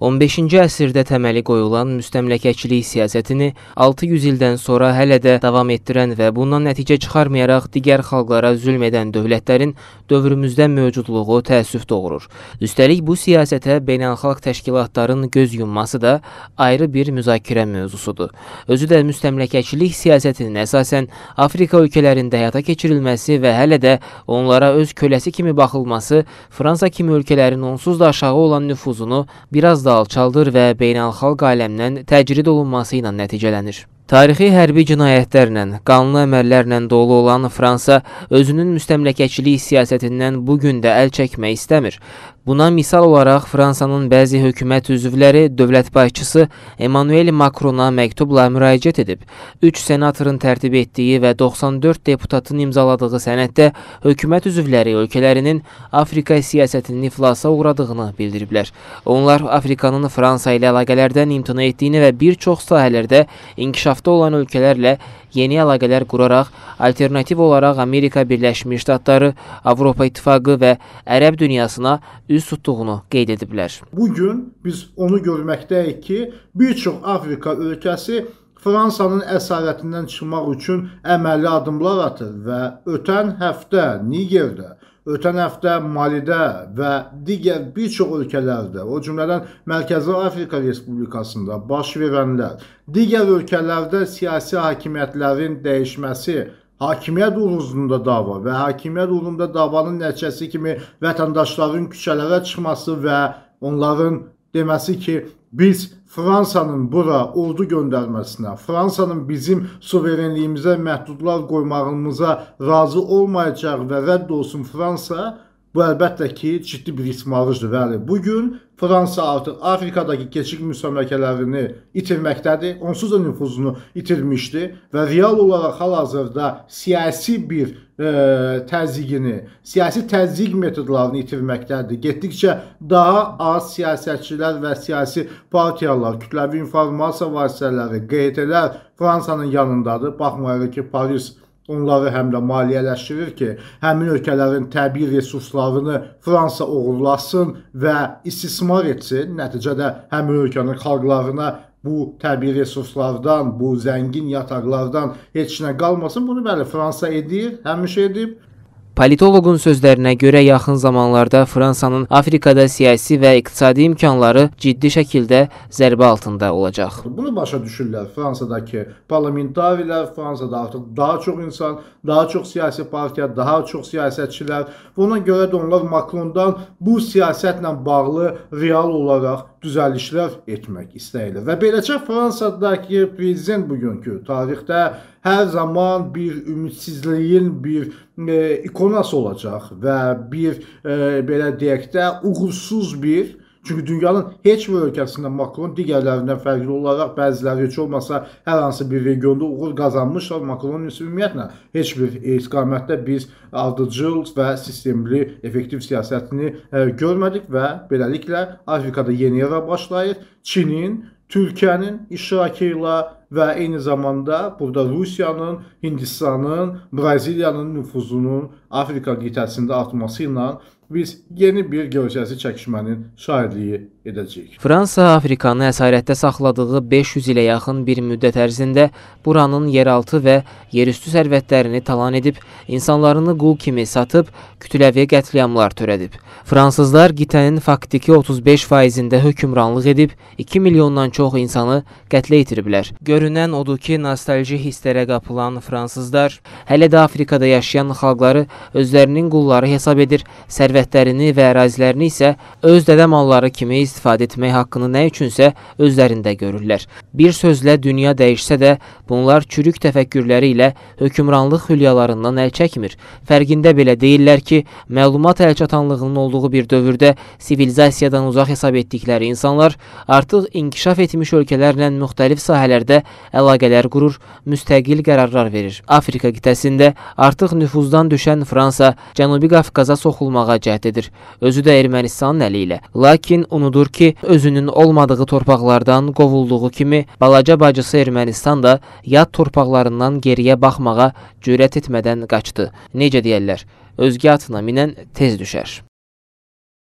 15-ci əsrdə təməli qoyulan müstəmləkəçilik siyasətini 600 ildən sonra hələ də davam etdirən və bundan nəticə çıxarmayaraq digər xalqlara zülm edən dövlətlərin dövrümüzdə mövcudluğu təəssüf doğurur. Üstəlik bu siyasətə beynəlxalq təşkilatların göz yumması da ayrı bir müzakirə mövzusudur. Özü də müstəmləkəçilik siyasətinin əsasən Afrika ölkələrində həyata keçirilməsi və hələ də onlara öz köləsi kimi baxılması Fransa kimi ölkələrin onsuz da aşağı olan nüfuzunu biraz az da alçaldır və beynəlxalq aləmdən təcrid olunması ilə nəticələnir. Tarixi hərbi cinayətlərlə, qanlı əməllərlə dolu olan Fransa özünün müstəmləkəçilik siyasətindən bu gün də əl çəkmək istəmir. Buna misal olaraq Fransanın bəzi hökumət üzvləri dövlət başçısı Emmanuel Macrona məktubla müraciət edib. 3 senatorun tərtib etdiyi və 94 deputatın imzaladığı sənəddə hökumət üzvləri ölkələrinin Afrika siyasətinin iflasa uğradığını bildiriblər. Onlar Afrikanın Fransa ilə əlaqələrdən imtina etdiyini və bir çox sahələrdə inkişaf ətrafda olan ölkələrlə yeni əlaqələr quraraq alternativ olaraq Amerika Birləşmiş Ştatları, Avropa İttifaqı və Ərəb dünyasına üz tutduğunu qeyd ediblər. Bu gün biz onu görməkdəyik ki, bir çox Afrika ölkəsi Fransanın əsarətindən çıxmaq üçün əməlli addımlar atır və ötən həftə Nigerdə ötən həftə Malidə və digər bir çox ölkələrdə, o cümlədən Mərkəzi Afrika Respublikasında baş verənlər, digər ölkələrdə siyasi hakimiyyətlərin dəyişməsi, hakimiyyət uğrunda dava və hakimiyyət uğrunda davanın nəticəsi kimi vətəndaşların küçələrə çıxması və onların deməsi ki, biz Fransanın bura ordu göndərməsinə, Fransanın bizim suverenliyimizə məhdudlar qoymağımıza razı olmayacaq və rədd olsun Fransa Bu əlbəttə ki, ciddi bir ismarışdır. Bəli, bu gün Fransa artıq Afrikadakı keçik müstəmləkələrini itirməkdədir. Onsuz da nüfuzunu itirmişdi və real olaraq hal-hazırda siyasi bir ə, e, təzyiqini, siyasi təzyiq metodlarını itirməkdədir. Getdikcə daha az siyasətçilər və siyasi partiyalar, kütləvi informasiya vasitələri, QET-lər Fransanın yanındadır. Baxmayaraq ki, Paris onları həm də maliyyələşdirir ki, həmin ölkələrin təbii resurslarını Fransa oğurlasın və istismar etsin. Nəticədə həmin ölkənin xalqlarına bu təbii resurslardan, bu zəngin yataqlardan heç nə qalmasın. Bunu bəli Fransa edir, həmişə edib Politoloqun sözlərinə görə yaxın zamanlarda Fransanın Afrikada siyasi və iqtisadi imkanları ciddi şəkildə zərbə altında olacaq. Bunu başa düşürlər Fransadakı parlamentarilər, Fransada artıq daha çox insan, daha çox siyasi partiya, daha çox siyasətçilər. Buna görə də onlar Macrondan bu siyasətlə bağlı real olaraq düzəlişlər etmək istəyilir. Və beləcə Fransadakı prezident bugünkü tarixdə hər zaman bir ümidsizliyin bir e, ikonası olacaq və bir e, belə deyək də uğursuz bir e, Çünki dünyanın heç bir ölkəsində Macron digərlərindən fərqli olaraq bəziləri heç olmasa hər hansı bir regionda uğur qazanmışlar. Macron isə ümumiyyətlə heç bir e, istiqamətdə biz ardıcıl və sistemli effektiv siyasətini e, görmədik və beləliklə Afrikada yeni yerə başlayır. Çinin Türkiyənin iştirakı ilə və eyni zamanda burada Rusiyanın, Hindistanın, Braziliyanın nüfuzunun Afrika qitəsində artması ilə biz yeni bir geosiyasi çəkişmənin şahidliyi edəcək. Fransa Afrikanı əsarətdə saxladığı 500 ilə yaxın bir müddət ərzində buranın yeraltı və yerüstü sərvətlərini talan edib, insanlarını qul kimi satıb, kütləvi qətliamlar törədib. Fransızlar qitənin faktiki 35%-də hökmranlıq edib, 2 milyondan çox insanı qətlə itiriblər. Görünən odur ki, nostalji hisslərə qapılan fransızlar hələ də Afrikada yaşayan xalqları özlərinin qulları hesab edir, sərvətlərini və ərazilərini isə öz dədə malları kimi istifadədir istifadə etmək haqqını nə üçünsə özlərində görürlər. Bir sözlə dünya dəyişsə də, bunlar çürük təfəkkürləri ilə hökmranlıq hülyalarından əl çəkmir. Fərqində belə deyirlər ki, məlumat əlçatanlığının olduğu bir dövrdə sivilizasiyadan uzaq hesab etdikləri insanlar artıq inkişaf etmiş ölkələrlə müxtəlif sahələrdə əlaqələr qurur, müstəqil qərarlar verir. Afrika qitəsində artıq nüfuzdan düşən Fransa Cənubi Qafqaza soxulmağa cəhd edir. Özü də Ermənistanın əli ilə. Lakin unudur Odur ki, özünün olmadığı torpaqlardan qovulduğu kimi balaca bacısı Ermənistan da yad torpaqlarından geriyə baxmağa cürət etmədən qaçdı. Necə deyərlər, özgə atına minən tez düşər.